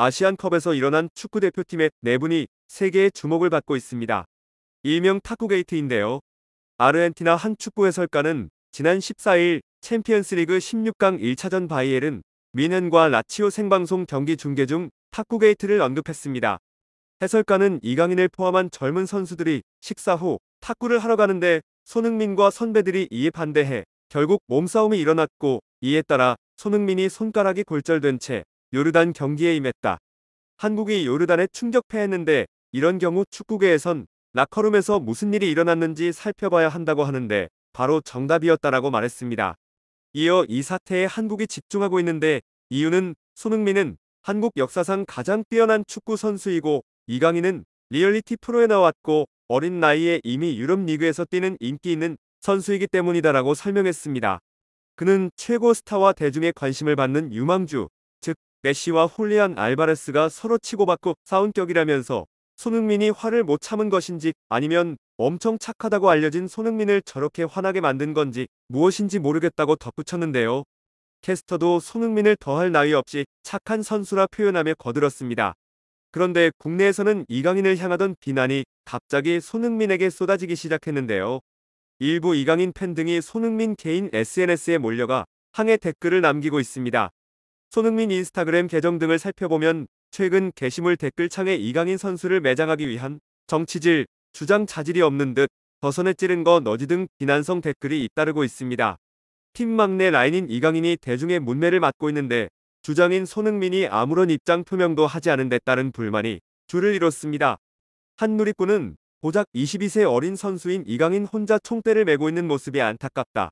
아시안컵에서 일어난 축구대표팀의 4분이 세계의 주목을 받고 있습니다. 일명 타코게이트인데요. 아르헨티나 한 축구 해설가는 지난 14일 챔피언스리그 16강 1차전 바이엘은 미넨과 라치오 생방송 경기 중계 중 탁구게이트를 언급했습니다. 해설가는 이강인을 포함한 젊은 선수들이 식사 후 탁구를 하러 가는데 손흥민과 선배들이 이에 반대해 결국 몸싸움이 일어났고 이에 따라 손흥민이 손가락이 골절된 채 요르단 경기에 임했다. 한국이 요르단에 충격패했는데 이런 경우 축구계에선 라커룸에서 무슨 일이 일어났는지 살펴봐야 한다고 하는데 바로 정답이었다라고 말했습니다. 이어 이 사태에 한국이 집중하고 있는데 이유는 손흥민은 한국 역사상 가장 뛰어난 축구 선수이고 이강인은 리얼리티 프로에 나왔고 어린 나이에 이미 유럽 리그에서 뛰는 인기 있는 선수이기 때문이다라고 설명했습니다. 그는 최고 스타와 대중의 관심을 받는 유망주, 메시와 홀리안 알바레스가 서로 치고받고 싸운 격이라면서 손흥민이 화를 못 참은 것인지 아니면 엄청 착하다고 알려진 손흥민을 저렇게 화나게 만든 건지 무엇인지 모르겠다고 덧붙였는데요. 캐스터도 손흥민을 더할 나위 없이 착한 선수라 표현하며 거들었습니다. 그런데 국내에서는 이강인을 향하던 비난이 갑자기 손흥민에게 쏟아지기 시작했는데요. 일부 이강인 팬 등이 손흥민 개인 SNS에 몰려가 항해 댓글을 남기고 있습니다. 손흥민 인스타그램 계정 등을 살펴보면 최근 게시물 댓글창에 이강인 선수를 매장하기 위한 정치질, 주장 자질이 없는 듯 더선에 찌른 거 너지 등 비난성 댓글이 잇따르고 있습니다. 팀 막내 라인인 이강인이 대중의 문매를 맡고 있는데 주장인 손흥민이 아무런 입장 표명도 하지 않은 데 따른 불만이 줄을 이뤘습니다. 한누리꾼은 고작 22세 어린 선수인 이강인 혼자 총대를 메고 있는 모습이 안타깝다.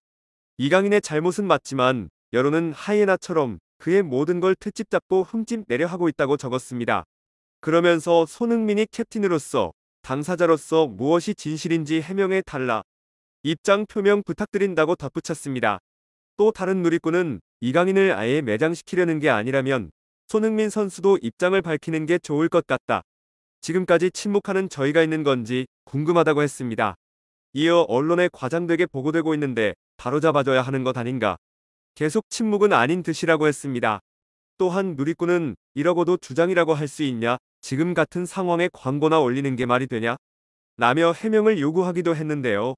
이강인의 잘못은 맞지만 여론은 하이에나처럼 그의 모든 걸트집 잡고 흠집 내려 하고 있다고 적었습니다. 그러면서 손흥민이 캡틴으로서 당사자로서 무엇이 진실인지 해명해 달라 입장 표명 부탁드린다고 덧붙였습니다. 또 다른 누리꾼은 이강인을 아예 매장시키려는 게 아니라면 손흥민 선수도 입장을 밝히는 게 좋을 것 같다. 지금까지 침묵하는 저희가 있는 건지 궁금하다고 했습니다. 이어 언론에 과장되게 보고되고 있는데 바로잡아줘야 하는 것 아닌가 계속 침묵은 아닌 듯이라고 했습니다. 또한 누리꾼은 이러고도 주장이라고 할 수 있냐, 지금 같은 상황에 광고나 올리는 게 말이 되냐, 라며 해명을 요구하기도 했는데요.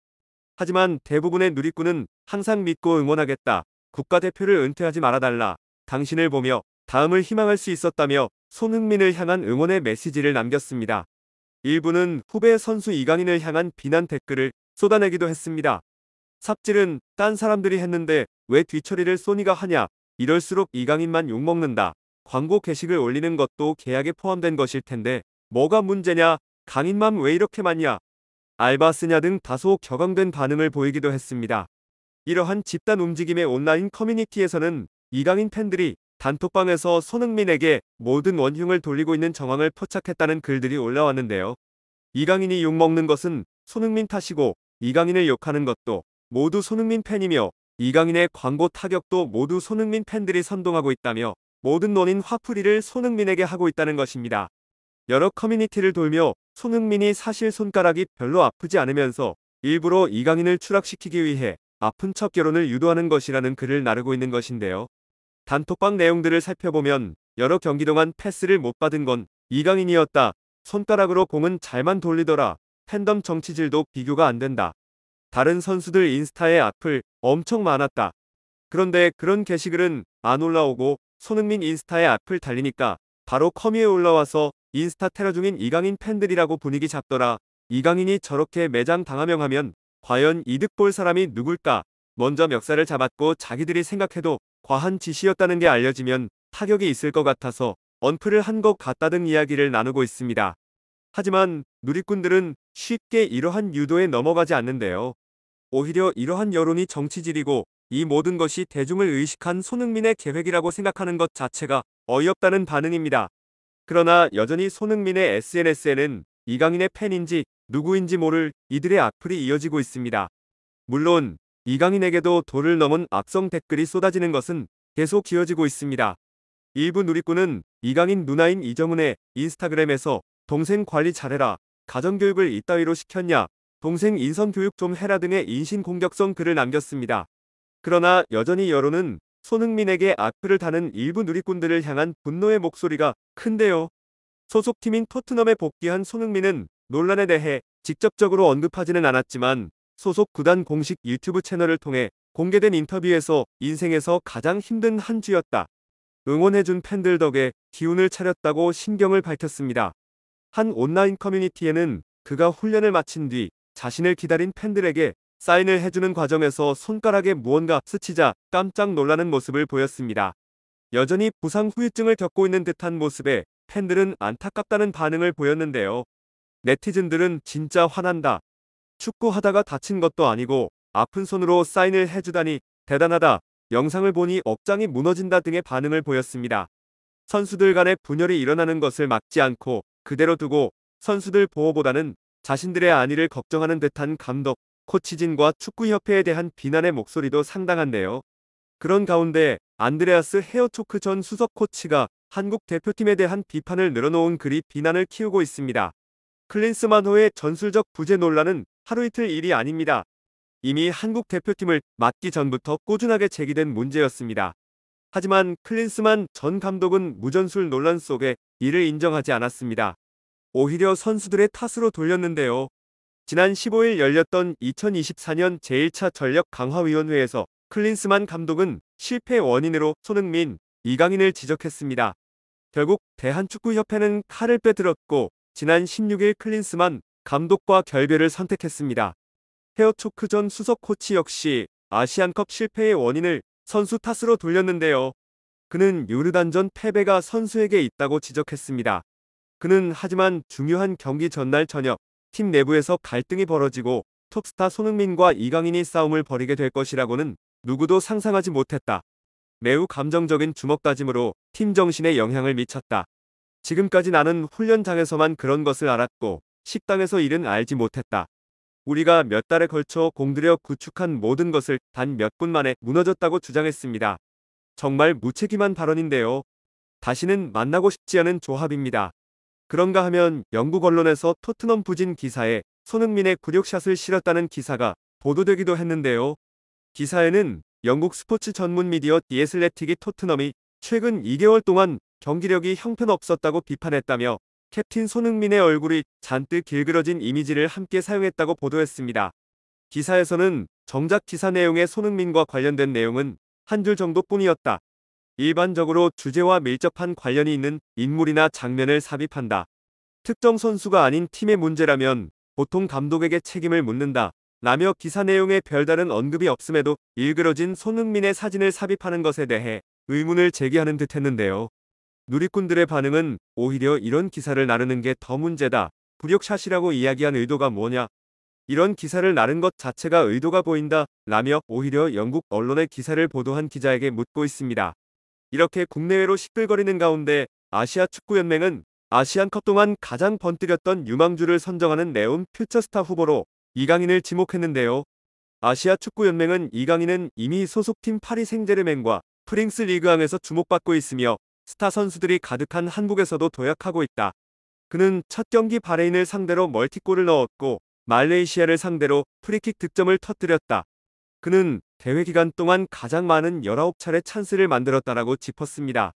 하지만 대부분의 누리꾼은 항상 믿고 응원하겠다, 국가대표를 은퇴하지 말아달라, 당신을 보며 다음을 희망할 수 있었다며 손흥민을 향한 응원의 메시지를 남겼습니다. 일부는 후배 선수 이강인을 향한 비난 댓글을 쏟아내기도 했습니다. 삽질은 딴 사람들이 했는데 왜 뒤처리를 소니가 하냐. 이럴수록 이강인만 욕먹는다. 광고 게시글 올리는 것도 계약에 포함된 것일 텐데 뭐가 문제냐? 강인만 왜 이렇게 많냐? 알바 쓰냐 등 다소 격앙된 반응을 보이기도 했습니다. 이러한 집단 움직임의 온라인 커뮤니티에서는 이강인 팬들이 단톡방에서 손흥민에게 모든 원흉을 돌리고 있는 정황을 포착했다는 글들이 올라왔는데요. 이강인이 욕먹는 것은 손흥민 탓이고 이강인을 욕하는 것도 모두 손흥민 팬이며 이강인의 광고 타격도 모두 손흥민 팬들이 선동하고 있다며 모든 논인 화풀이를 손흥민에게 하고 있다는 것입니다. 여러 커뮤니티를 돌며 손흥민이 사실 손가락이 별로 아프지 않으면서 일부러 이강인을 추락시키기 위해 아픈 척 결혼을 유도하는 것이라는 글을 나르고 있는 것인데요. 단톡방 내용들을 살펴보면 여러 경기 동안 패스를 못 받은 건 이강인이었다. 손가락으로 공은 잘만 돌리더라. 팬덤 정치질도 비교가 안 된다. 다른 선수들 인스타에 악플 엄청 많았다. 그런데 그런 게시글은 안 올라오고 손흥민 인스타에 악플 달리니까 바로 커뮤에 올라와서 인스타 테러 중인 이강인 팬들이라고 분위기 잡더라. 이강인이 저렇게 매장 당하명 하면 과연 이득 볼 사람이 누굴까? 먼저 멱살을 잡았고 자기들이 생각해도 과한 짓이었다는 게 알려지면 타격이 있을 것 같아서 언플을 한 것 같다 등 이야기를 나누고 있습니다. 하지만 누리꾼들은 쉽게 이러한 유도에 넘어가지 않는데요. 오히려 이러한 여론이 정치질이고 이 모든 것이 대중을 의식한 손흥민의 계획이라고 생각하는 것 자체가 어이없다는 반응입니다. 그러나 여전히 손흥민의 SNS에는 이강인의 팬인지 누구인지 모를 이들의 악플이 이어지고 있습니다. 물론 이강인에게도 도를 넘은 악성 댓글이 쏟아지는 것은 계속 이어지고 있습니다. 일부 누리꾼은 이강인 누나인 이정훈의 인스타그램에서 동생 관리 잘해라 가정교육을 이따위로 시켰냐, 동생 인성교육 좀 해라 등의 인신공격성 글을 남겼습니다. 그러나 여전히 여론은 손흥민에게 악플을 다는 일부 누리꾼들을 향한 분노의 목소리가 큰데요. 소속팀인 토트넘에 복귀한 손흥민은 논란에 대해 직접적으로 언급하지는 않았지만 소속 구단 공식 유튜브 채널을 통해 공개된 인터뷰에서 인생에서 가장 힘든 한 주였다. 응원해준 팬들 덕에 기운을 차렸다고 신경을 밝혔습니다. 한 온라인 커뮤니티에는 그가 훈련을 마친 뒤 자신을 기다린 팬들에게 사인을 해주는 과정에서 손가락에 무언가 스치자 깜짝 놀라는 모습을 보였습니다. 여전히 부상 후유증을 겪고 있는 듯한 모습에 팬들은 안타깝다는 반응을 보였는데요. 네티즌들은 진짜 화난다. 축구하다가 다친 것도 아니고 아픈 손으로 사인을 해주다니 대단하다. 영상을 보니 억장이 무너진다 등의 반응을 보였습니다. 선수들 간의 분열이 일어나는 것을 막지 않고 그대로 두고 선수들 보호보다는 자신들의 안위를 걱정하는 듯한 감독, 코치진과 축구협회에 대한 비난의 목소리도 상당한데요. 그런 가운데 안드레아스 헤어초크 전 수석 코치가 한국 대표팀에 대한 비판을 늘어놓은 글이 비난을 키우고 있습니다. 클린스만호의 전술적 부재 논란은 하루 이틀 일이 아닙니다. 이미 한국 대표팀을 맡기 전부터 꾸준하게 제기된 문제였습니다. 하지만 클린스만 전 감독은 무전술 논란 속에 이를 인정하지 않았습니다. 오히려 선수들의 탓으로 돌렸는데요. 지난 15일 열렸던 2024년 제1차 전력 강화위원회에서 클린스만 감독은 실패 원인으로 손흥민, 이강인을 지적했습니다. 결국 대한축구협회는 칼을 빼들었고 지난 16일 클린스만 감독과 결별을 선택했습니다. 헤어초크 전 수석 코치 역시 아시안컵 실패의 원인을 선수 탓으로 돌렸는데요. 그는 요르단전 패배가 선수에게 있다고 지적했습니다. 그는 하지만 중요한 경기 전날 저녁 팀 내부에서 갈등이 벌어지고 톱스타 손흥민과 이강인이 싸움을 벌이게 될 것이라고는 누구도 상상하지 못했다. 매우 감정적인 주먹다짐으로 팀 정신에 영향을 미쳤다. 지금까지 나는 훈련장에서만 그런 것을 알았고 식당에서 일은 알지 못했다. 우리가 몇 달에 걸쳐 공들여 구축한 모든 것을 단 몇 분 만에 무너졌다고 주장했습니다. 정말 무책임한 발언인데요. 다시는 만나고 싶지 않은 조합입니다. 그런가 하면 영국 언론에서 토트넘 부진 기사에 손흥민의 굴욕샷을 실었다는 기사가 보도되기도 했는데요. 기사에는 영국 스포츠 전문 미디어 디에슬레틱이 토트넘이 최근 2개월 동안 경기력이 형편없었다고 비판했다며 캡틴 손흥민의 얼굴이 잔뜩 길그러진 이미지를 함께 사용했다고 보도했습니다. 기사에서는 정작 기사 내용의 손흥민과 관련된 내용은 한 줄 정도뿐이었다. 일반적으로 주제와 밀접한 관련이 있는 인물이나 장면을 삽입한다. 특정 선수가 아닌 팀의 문제라면 보통 감독에게 책임을 묻는다. 라며 기사 내용에 별다른 언급이 없음에도 일그러진 손흥민의 사진을 삽입하는 것에 대해 의문을 제기하는 듯 했는데요. 누리꾼들의 반응은 오히려 이런 기사를 나르는 게 더 문제다. 불역샷이라고 이야기한 의도가 뭐냐? 이런 기사를 나른 것 자체가 의도가 보인다. 라며 오히려 영국 언론의 기사를 보도한 기자에게 묻고 있습니다. 이렇게 국내외로 시끌거리는 가운데 아시아 축구연맹은 아시안컵 동안 가장 번뜨렸던 유망주를 선정하는 네온 퓨처스타 후보로 이강인을 지목했는데요. 아시아 축구연맹은 이강인은 이미 소속팀 파리 생제르맹과 프링스 리그항에서 주목받고 있으며 스타 선수들이 가득한 한국에서도 도약하고 있다. 그는 첫 경기 바레인을 상대로 멀티골을 넣었고 말레이시아를 상대로 프리킥 득점을 터뜨렸다. 그는 대회 기간 동안 가장 많은 19차례 찬스를 만들었다라고 짚었습니다.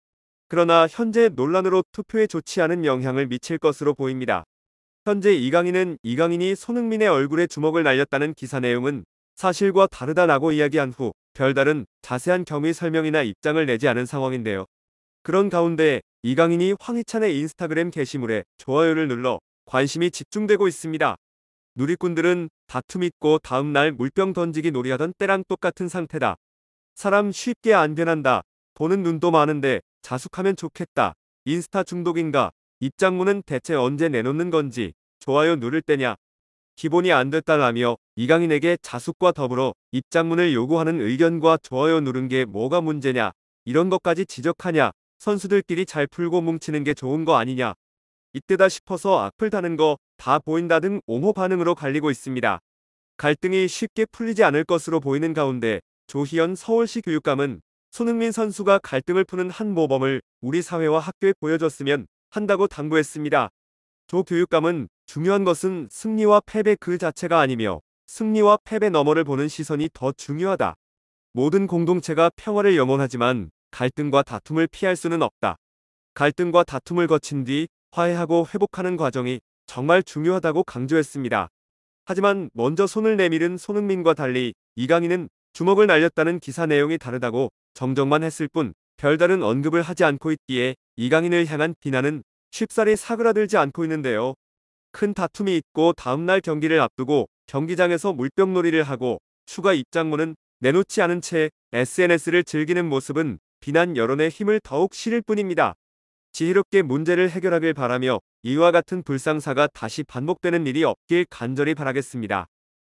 그러나 현재 논란으로 투표에 좋지 않은 영향을 미칠 것으로 보입니다. 현재 이강인은 이강인이 손흥민의 얼굴에 주먹을 날렸다는 기사 내용은 사실과 다르다라고 이야기한 후 별다른 자세한 경위 설명이나 입장을 내지 않은 상황인데요. 그런 가운데 이강인이 황희찬의 인스타그램 게시물에 좋아요를 눌러 관심이 집중되고 있습니다. 누리꾼들은 다툼 있고 다음날 물병 던지기 놀이하던 때랑 똑같은 상태다. 사람 쉽게 안 변한다. 보는 눈도 많은데 자숙하면 좋겠다. 인스타 중독인가? 입장문은 대체 언제 내놓는 건지 좋아요 누를 때냐? 기본이 안 됐다라며 이강인에게 자숙과 더불어 입장문을 요구하는 의견과 좋아요 누른 게 뭐가 문제냐? 이런 것까지 지적하냐? 선수들끼리 잘 풀고 뭉치는 게 좋은 거 아니냐. 이때다 싶어서 악플 다는 거 다 보인다 등 옹호 반응으로 갈리고 있습니다. 갈등이 쉽게 풀리지 않을 것으로 보이는 가운데 조희연 서울시 교육감은 손흥민 선수가 갈등을 푸는 한 모범을 우리 사회와 학교에 보여줬으면 한다고 당부했습니다. 조 교육감은 중요한 것은 승리와 패배 그 자체가 아니며 승리와 패배 너머를 보는 시선이 더 중요하다. 모든 공동체가 평화를 염원하지만 갈등과 다툼을 피할 수는 없다. 갈등과 다툼을 거친 뒤 화해하고 회복하는 과정이 정말 중요하다고 강조했습니다. 하지만 먼저 손을 내밀은 손흥민과 달리 이강인은 주먹을 날렸다는 기사 내용이 다르다고 정정만 했을 뿐 별다른 언급을 하지 않고 있기에 이강인을 향한 비난은 쉽사리 사그라들지 않고 있는데요. 큰 다툼이 있고 다음날 경기를 앞두고 경기장에서 물병놀이를 하고 추가 입장문은 내놓지 않은 채 SNS를 즐기는 모습은 비난 여론의 힘을 더욱 실을 뿐입니다. 지혜롭게 문제를 해결하길 바라며 이와 같은 불상사가 다시 반복되는 일이 없길 간절히 바라겠습니다.